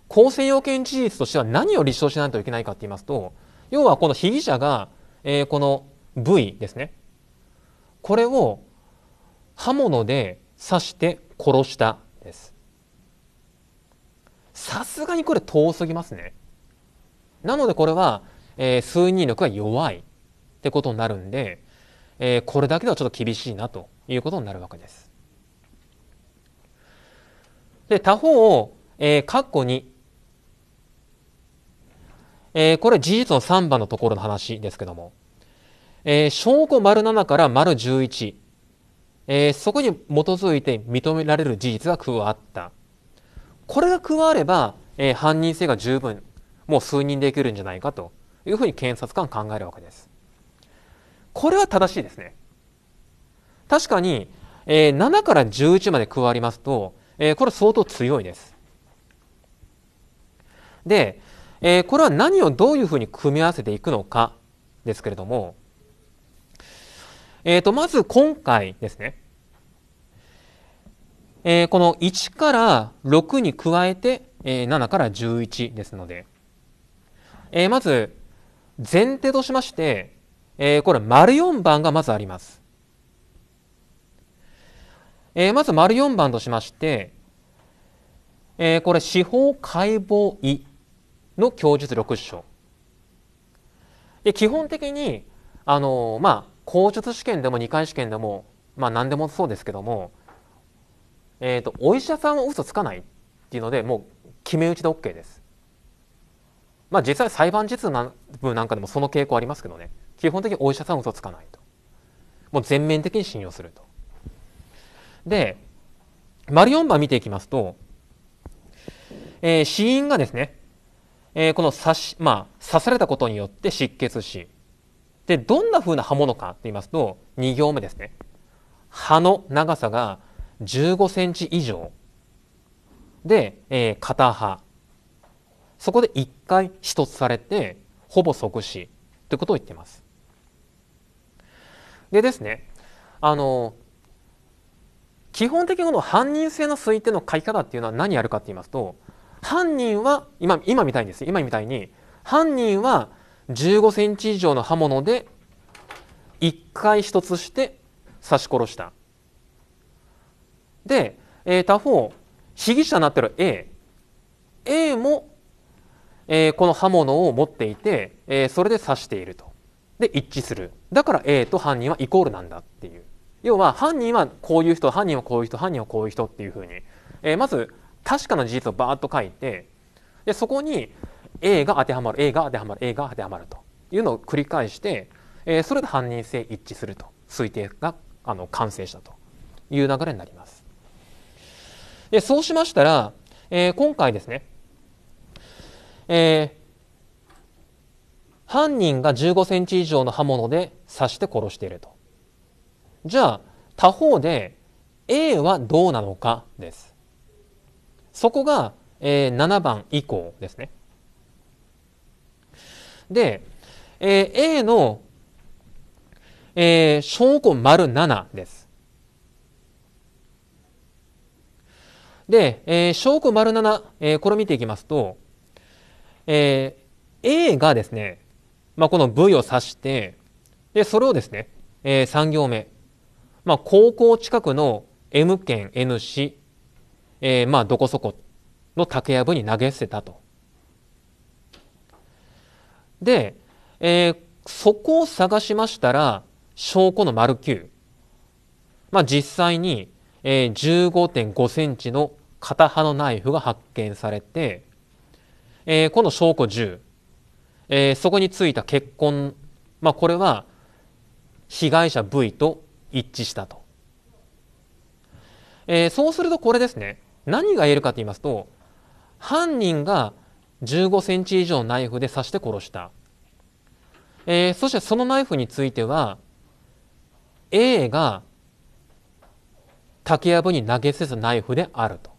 構成要件事実としては何を立証しないといけないかって言いますと、要はこの被疑者がえー、この部位ですねこれを刃物で刺して殺したですさすがにこれ遠すぎますねなのでこれは、えー、数人力が弱いってことになるんで、えー、これだけではちょっと厳しいなということになるわけですで他方、えー、括弧にえー、これ事実の3番のところの話ですけども、えー、証拠丸7から丸11、えー、そこに基づいて認められる事実が加わった。これが加われば、えー、犯人性が十分、もう数人できるんじゃないかというふうに検察官考えるわけです。これは正しいですね。確かに、えー、7から11まで加わりますと、えー、これは相当強いです。で、えー、これは何をどういうふうに組み合わせていくのかですけれども、えー、とまず今回ですね、えー、この1から6に加えて、えー、7から11ですので、えー、まず前提としまして、えー、これ丸4番がまずあります。えー、まず丸4番としまして、えー、これ司法解剖医の供述6章。で基本的にあのー、まあ口述試験でも2回試験でも、まあ、何でもそうですけども、えーと、お医者さんは嘘つかないっていうのでもう決め打ちで OK です。まあ、実際裁判実務なんかでもその傾向ありますけどね基本的にお医者さんは嘘つかないともう全面的に信用すると。で丸4番見ていきますと、えー、死因がですね、えー、この刺し、まあ、刺されたことによって失血死で、どんな風な刃物かって言いますと、2行目ですね。刃の長さが15センチ以上。で、えー、片刃。そこで1回一つされて、ほぼ即死ということを言っています。でですね、あの、基本的にこの犯人性の推定の書き方っていうのは何やるかって言いますと、犯人は今今みたいにです今みたいに犯人は15センチ以上の刃物で1回1つして刺し殺した。で、えー、他方被疑者になってる A A も、えー、この刃物を持っていて、えー、それで刺していると。で一致する。だから A と犯人はイコールなんだっていう。要は犯人はこういう人犯人はこういう人犯人はこういう人っていうふうに、えー、まず確かな事実をバーッと書いてでそこに A が当てはまる A が当てはまる A が当てはまるというのを繰り返して、えー、それで犯人性一致すると推定があの完成したという流れになります。でそうしましたら、えー、今回ですね、えー、犯人が15センチ以上の刃物で刺して殺していると。じゃあ他方で A はどうなのかです。そこが、えー、7番以降ですね。で、えー、A の、えー、証拠丸7です。で、えー、証拠丸7、えー、これ見ていきますと、えー、A がですね、まあ、この V を指して、で、それをですね、えー、3行目、まあ、高校近くの M 県 N 市、えー、まあ、どこそこの竹やぶに投げ捨てたと。で、えー、そこを探しましたら証拠の丸9、まあ、実際に、え15.5センチの片刃のナイフが発見されて、えー、この証拠10、えー、そこについた血痕、まあ、これは被害者 V と一致したと、えー、そうするとこれですね何が言えるかと言いますと犯人が15センチ以上ナイフで刺して殺した。えー、そしてそのナイフについては、A が竹やぶに投げ捨てたナイフであると。っ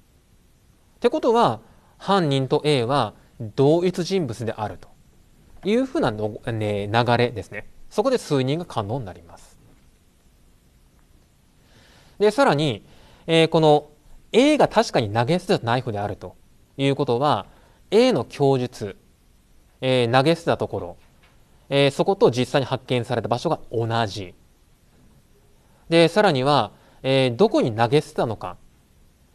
てことは、犯人と A は同一人物であるというふうなの、ね、流れですね。そこで数人が可能になります。で、さらに、えー、この A が確かに投げ捨てたナイフであるということは、A の供述、えー、投げ捨てたところ、えー、そこと実際に発見された場所が同じ。で、さらには、えー、どこに投げ捨てたのか。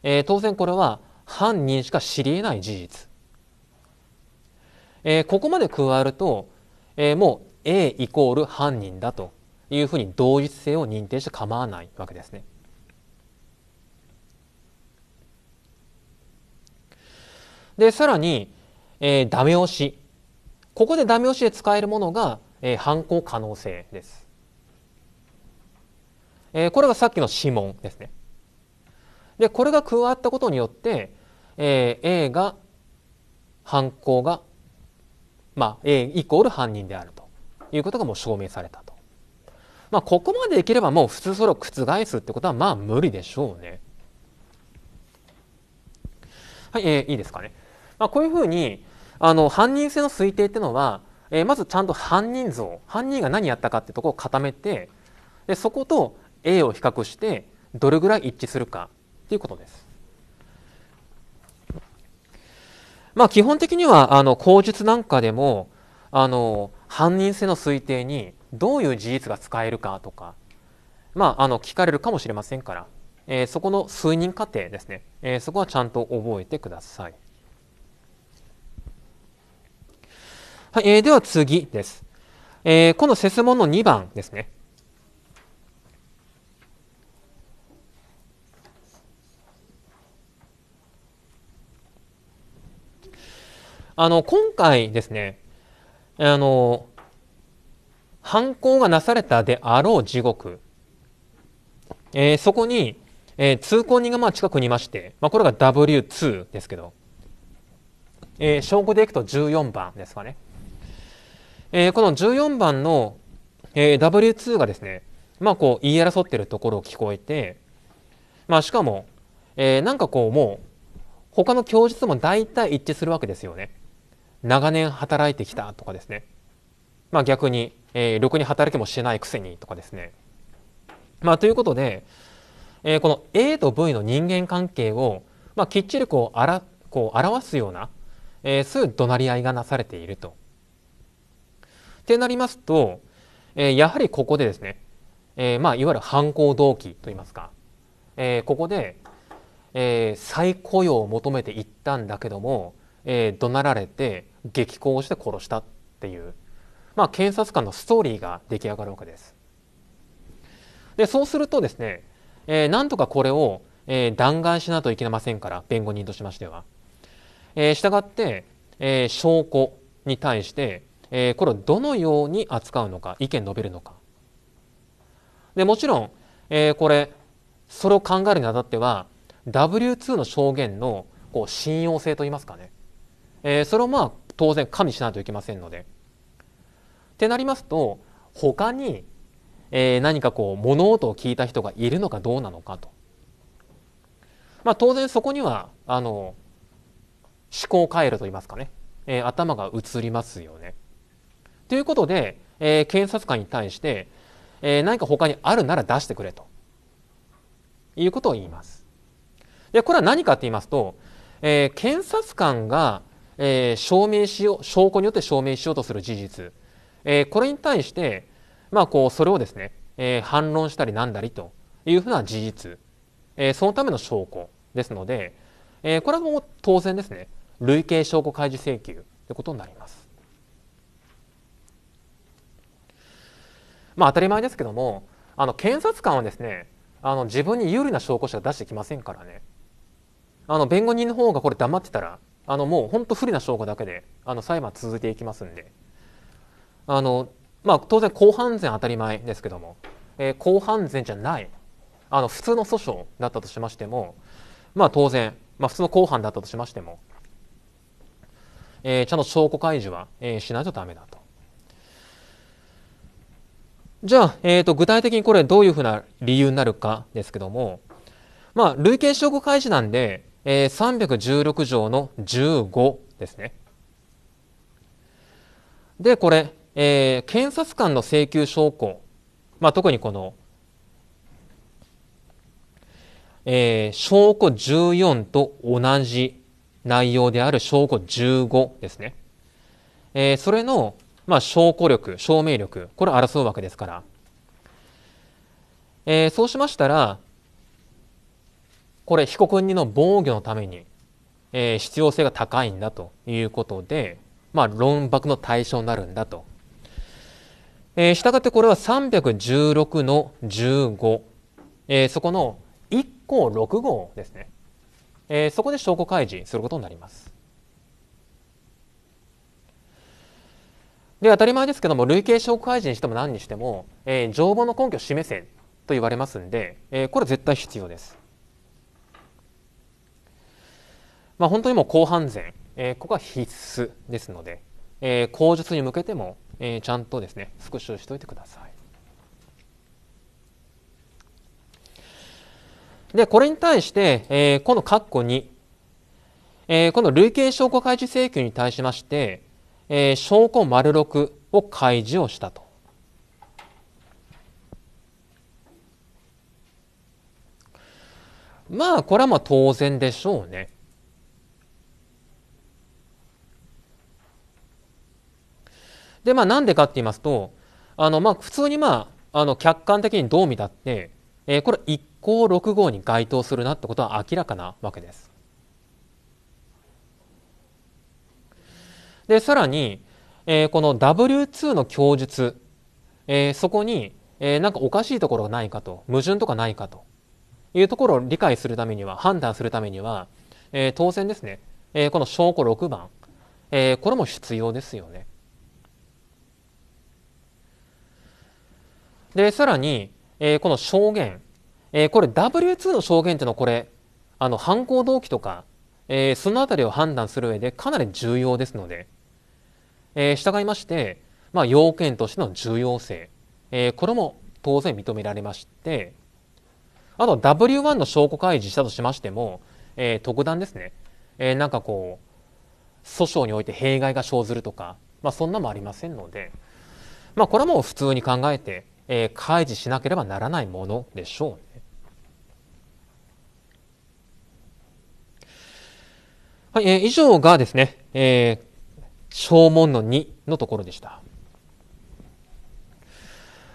えー、当然これは犯人しか知り得ない事実。えー、ここまで加えると、えー、もう A イコール犯人だというふうに同一性を認定して構わないわけですね。でさらに、えー、ダメ押しここでダメ押しで使えるものが、えー、犯行可能性です、えー、これがさっきの指紋ですねでこれが加わったことによって、えー、A が犯行がまあ A イコール犯人であるということがもう証明されたとまあここまでできればもう普通それを覆すってことはまあ無理でしょうねはい、えー、いいですかね。まあ、こういうふうにあの犯人性の推定っていうのは、えー、まずちゃんと犯人像犯人が何やったかっていうとこを固めてでそこと A を比較してどれぐらい一致するかっていうことです。まあ、基本的にはあの口述なんかでもあの犯人性の推定にどういう事実が使えるかとか、まあ、あの聞かれるかもしれませんから、えー、そこの推認過程ですね、えー、そこはちゃんと覚えてください。はい、えー、では次です。えー、このセスモの2番ですね。あの今回ですねあの犯行がなされたであろう地獄、えー、そこに、えー、通行人がまあ近くにいまして、まあ、これが W2 ですけど、えー、証拠でいくと14番ですかね。えー、この14番の、えー、W2 がですね、まあこう言い争ってるところを聞こえて、まあしかも、えー、なんかこうもう他の供述も大体一致するわけですよね。長年働いてきたとかですね。まあ逆に、えー、ろくに働きもしないくせにとかですね。まあということで、えー、この A と V の人間関係を、まあ、きっちりこうあらこう表すような、えー、そういう怒鳴り合いがなされていると。ってなりますと、えー、やはりここでですね、えー、まあいわゆる犯行動機といいますか、えー、ここで、えー、再雇用を求めていったんだけども、えー、怒鳴られて激高して殺したっていう、まあ、検察官のストーリーが出来上がるわけです。でそうするとですね、えー、なんとかこれを、えー、弾劾しないといけませんから弁護人としましては。えー、したがって、えー、証拠に対して、えこれをどのように扱うのか意見述べるのかでもちろん、えこれそれを考えるにあたっては W2 の証言のこう信用性といいますかね、えそれをまあ当然加味しないといけませんので。ってなりますと他に、え何かこう物音を聞いた人がいるのかどうなのかと。まあ、当然そこにはあの思考回路といいますかね、えー、頭が移りますよね。ということで、えー、検察官に対して、えー、何か他にあるなら出してくれということを言います。でこれは何かって言いますと、えー、検察官が、えー、証明しよう証拠によって証明しようとする事実、えー、これに対して、まあ、こうそれをですね、えー、反論したりなんだりというふうな事実、えー、そのための証拠ですので、えー、これはもう当然ですね累計証拠開示請求ということになります。まあ、当たり前ですけどもあの検察官はですねあの自分に有利な証拠者出してきませんからねあの弁護人の方がこれ黙ってたらあのもう本当不利な証拠だけであの裁判続いていきますんであの、まあ、当然公判前当たり前ですけども、えー、公判前じゃないあの普通の訴訟だったとしましても、まあ、当然、まあ、普通の公判だったとしましても、えー、ちゃんと証拠開示は、えー、しないとダメだと。じゃあ、えーと、具体的にこれどういうふうな理由になるかですけども、まあ、累計証拠開示なんで、えー、316条の15ですね。で、これ、えー、検察官の請求証拠、まあ、特にこの、えー、証拠14と同じ内容である証拠15ですね。えー、それのまあ、証拠力、証明力、これを争うわけですから。えー、そうしましたら、これ、被告人の防御のために、えー、必要性が高いんだということで、まあ、論爆の対象になるんだと。えー、したがってこれは316の15、えー、そこの1項6号ですね、えー、そこで証拠開示することになります。で当たり前ですけども累計証拠開示にしても何にしても、えー、情報の根拠を示せと言われますんで、えー、これ絶対必要です。まあ、本当にもう後半前、えー、ここは必須ですので、えー、口述に向けても、えー、ちゃんとですね復習しておいてください。でこれに対して、えー、今度括弧2、えー、この累計証拠開示請求に対しまして、えー、証拠丸6を開示をしたと。まあこれはまあ当然でしょうね。でまあなんでかって言いますとあのまあ普通にまああの客観的にどう見たって、えー、これ1項6号に該当するなってことは明らかなわけです。でさらに、えー、この W2 の供述、えー、そこに、えー、なんかおかしいところがないかと矛盾とかないかというところを理解するためには判断するためには、えー、当然ですね、えー、この証拠6番、えー、これも必要ですよね。でさらに、えー、この証言、えー、これ W2 の証言っていうのはこれあの犯行動機とか、えー、そのあたりを判断する上でかなり重要ですので。えー、従いまして、まあ、要件としての重要性、えー、これも当然認められまして、あと W1 の証拠開示したとしましても、えー、特段ですね、えー、なんかこう、訴訟において弊害が生ずるとか、まあ、そんなもありませんので、まあ、これはもう普通に考えて、えー、開示しなければならないものでしょうね。はい、えー、以上がですね、えー、証文の2のところでした。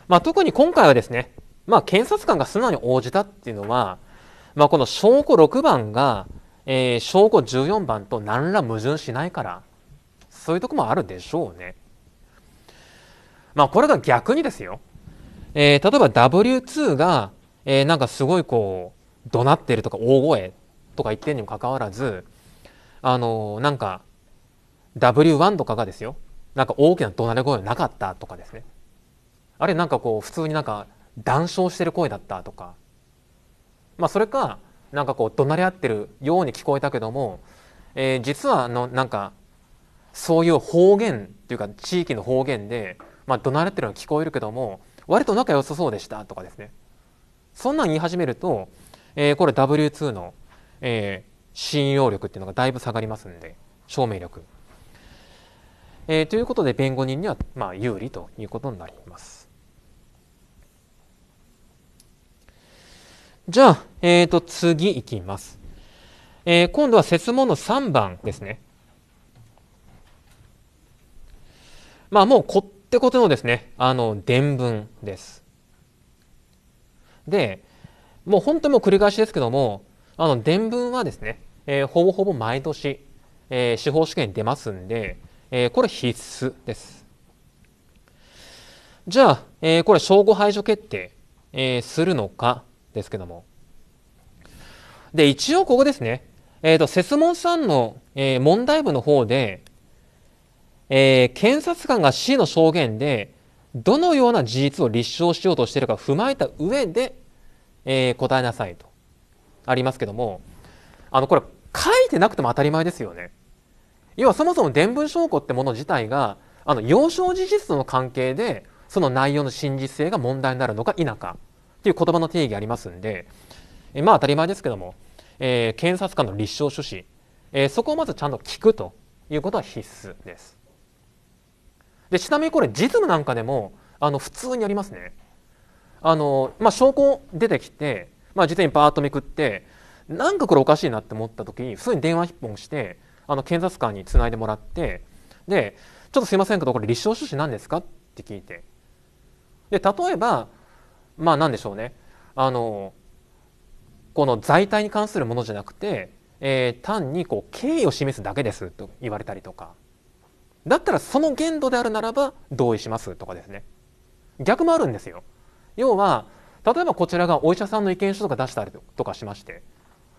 まあ、特に今回はですね、まあ、検察官が素直に応じたっていうのは、まあ、この証拠6番が、えー、証拠14番と何ら矛盾しないから、そういうとこもあるでしょうね。まあ、これが逆にですよ。えー、例えば W2 が、えー、なんかすごいこう、怒鳴ってるとか大声とか言ってんにもかかわらず、あのー、なんか、W1 とかがですよなんか大きな怒鳴り声なかったとかですねあれなんかこう普通になんか談笑してる声だったとか、まあ、それかなんかこう怒鳴り合ってるように聞こえたけども、えー、実はあのなんかそういう方言っていうか地域の方言で、まあ、怒鳴り合ってるのは聞こえるけども割と仲良さそうでしたとかですねそんなん言い始めると、えー、これ W2 の、えー、信用力っていうのがだいぶ下がりますんで証明力。えー、ということで弁護人には、まあ、有利ということになります。じゃあ、えーと、次いきます、えー。今度は説問の3番ですね。まあもうこってことのですね、あの、伝文です。で、もう本当にもう繰り返しですけども、あの、伝文はですね、えー、ほぼほぼ毎年、えー、司法試験に出ますんで、えー、これ必須です。じゃあ、えー、これ証拠排除決定、えー、するのかですけども。で、一応ここですね。えっ、と、設問さんの、え問題部の方で、え検察官が C の証言で、どのような事実を立証しようとしているか踏まえた上で、え答えなさいとありますけども、あの、これ書いてなくても当たり前ですよね。要はそもそも伝聞証拠ってもの自体があの幼少事実との関係でその内容の真実性が問題になるのか否かっていう言葉の定義ありますんで、えまあ当たり前ですけども、えー、検察官の立証趣旨、えー、そこをまずちゃんと聞くということは必須です。でちなみにこれ実務なんかでもあの普通にありますね。あのまあ、証拠出てきて、まあ、実にバーッとめくってなんかこれおかしいなって思った時に普通に電話一本してあの検察官につないでもらってで「ちょっとすいませんけどこれ立証趣旨なんですか?」って聞いてで例えばまあ何でしょうねあのこの財体に関するものじゃなくて、えー、単にこう敬意を示すだけですと言われたりとかだったらその限度であるならば同意しますとかですね逆もあるんですよ要は例えばこちらがお医者さんの意見書とか出したりとかしまして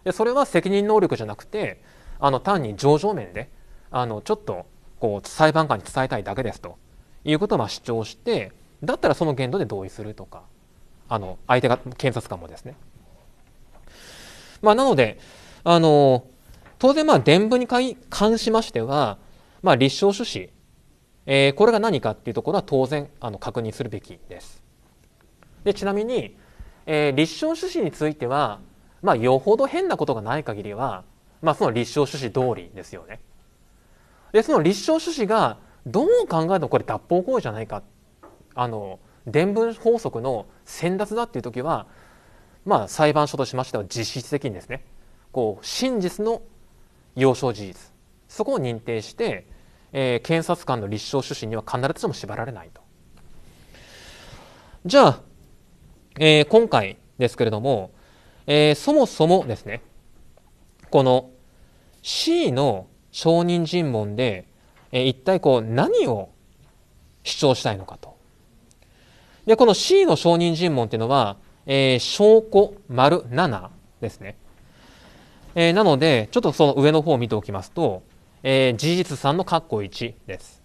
でそれは責任能力じゃなくてあの単に情状面であのちょっとこう裁判官に伝えたいだけですということをま主張してだったらその限度で同意するとかあの相手が検察官もですね。まあ、なのであの当然まあ伝聞に関しましては、まあ、立証趣旨、えー、これが何かっていうところは当然あの確認するべきです。でちなみに、えー、立証趣旨については、まあ、よほど変なことがない限りはまあ、その立証趣旨通りですよね。でその立証趣旨がどう考えてもこれ脱法行為じゃないかあの伝聞法則の先達だっていう時は、まあ、裁判所としましては実質的にですねこう真実の要証事実そこを認定して、えー、検察官の立証趣旨には必ずしも縛られないと。じゃあ、えー、今回ですけれども、えー、そもそもですねこの C の証人尋問で、え一体こう何を主張したいのかと。で、この C の証人尋問っていうのは、えー、証拠丸7ですね。えー、なので、ちょっとその上の方を見ておきますと、えー、事実3の括弧1です。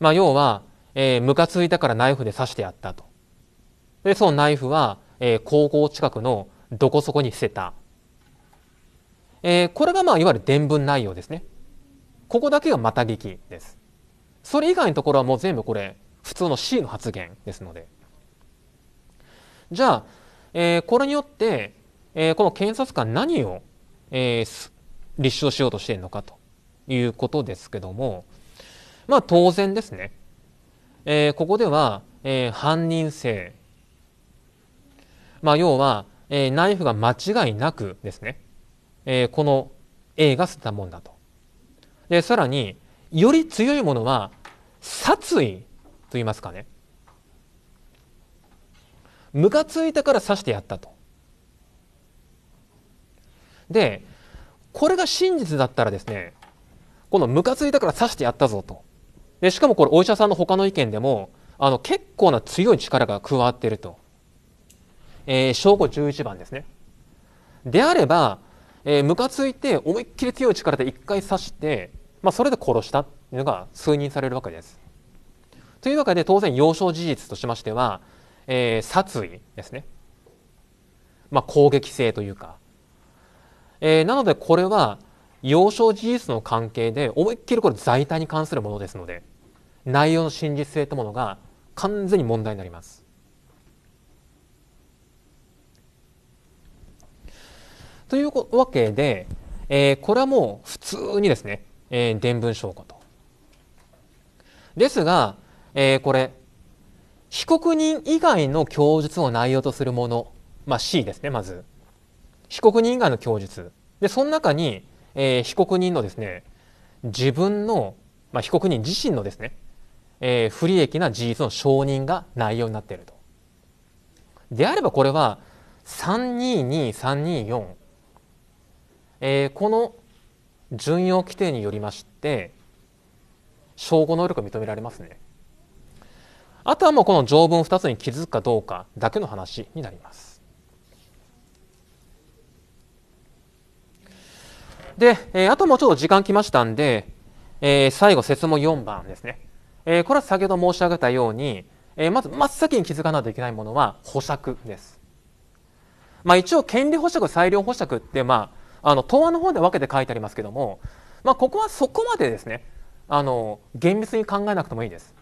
まあ、要は、えー、ムカついたからナイフで刺してやったと。で、そのナイフは、えー、高校近くのどこそこに捨てた。えー、これがまあいわゆる伝文内容ですね。ここだけがまた劇です。それ以外のところはもう全部これ普通の C の発言ですので。じゃあ、えー、これによって、えー、この検察官何を、えー、立証しようとしているのかということですけども、まあ当然ですね。えー、ここでは、えー、犯人性。まあ要は、えー、ナイフが間違いなくですね。えこの A が捨てたもんだと。でさらにより強いものは殺意と言いますかねムカついたから刺してやったと。でこれが真実だったらですねこのムカついたから刺してやったぞと。でしかもこれお医者さんの他の意見でもあの結構な強い力が加わっていると。えー、証拠11番ですね。であればえー、ムカついて思いっきり強い力で一回刺して、まあ、それで殺したというのが数人されるわけです。というわけで当然幼少事実としましては、えー、殺意ですね、まあ、攻撃性というか、えー、なのでこれは幼少事実の関係で思いっきりこれ在体に関するものですので内容の真実性というものが完全に問題になります。というわけで、えー、これはもう普通にですね、えー、伝聞証拠と。ですが、えー、これ、被告人以外の供述を内容とするもの、まあ、C ですね、まず。被告人以外の供述。で、その中に、えー、被告人のですね、自分の、まあ、被告人自身のですね、えー、不利益な事実の承認が内容になっていると。であればこれは、322、324、えー、この準用規定によりまして証拠能力が認められますねあとはもうこの条文2つに気づくかどうかだけの話になりますで、えー、あともうちょっと時間きましたんで、えー、最後説問4番ですね、えー、これは先ほど申し上げたように、えまず真っ先に気づかないといけないものは保釈ですまあ、一応権利保釈、裁量保釈って、まあ、あの答案の方で分けて書いてありますけども、まあ、ここはそこまでですねあの厳密に考えなくてもいいです。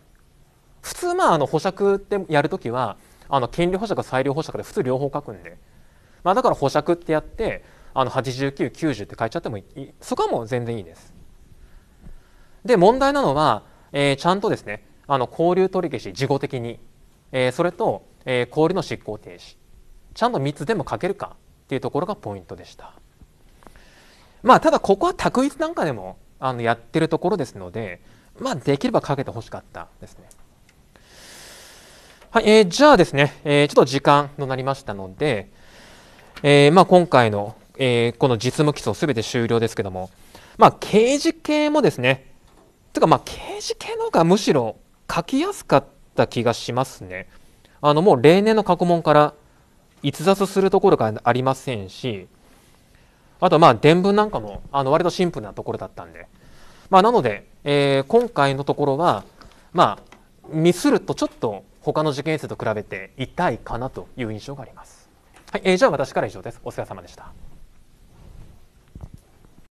普通まああの保釈ってやるときはあの権利保釈裁量保釈で普通両方書くんで、まあ、だから保釈ってやってあの8990って書いちゃってもいいそこはもう全然いいです。で問題なのは、えー、ちゃんとですねあの交流取り消し事後的に、えー、それと、えー、交流の執行停止ちゃんと3つでも書けるかっていうところがポイントでした。まあ、ただここは択一なんかでもあのやってるところですので、まあ、できればかけてほしかったですね。はい、えー、じゃあですね、えー、ちょっと時間となりましたので、えー、まあ、今回の、えー、この実務基礎すべて終了ですけども、まあ、刑事系もですね、てかまあ、刑事系の方がむしろ書きやすかった気がしますね。あの、もう例年の過去問から逸脱するところがありませんし、あとまあ伝文なんかもあの割とシンプルなところだったんで、まあ、なので、えー、今回のところは、まあ、ミスるとちょっと他の受験生と比べて痛いかなという印象があります。はいえー、じゃあ私から以上です。お疲れ様でした。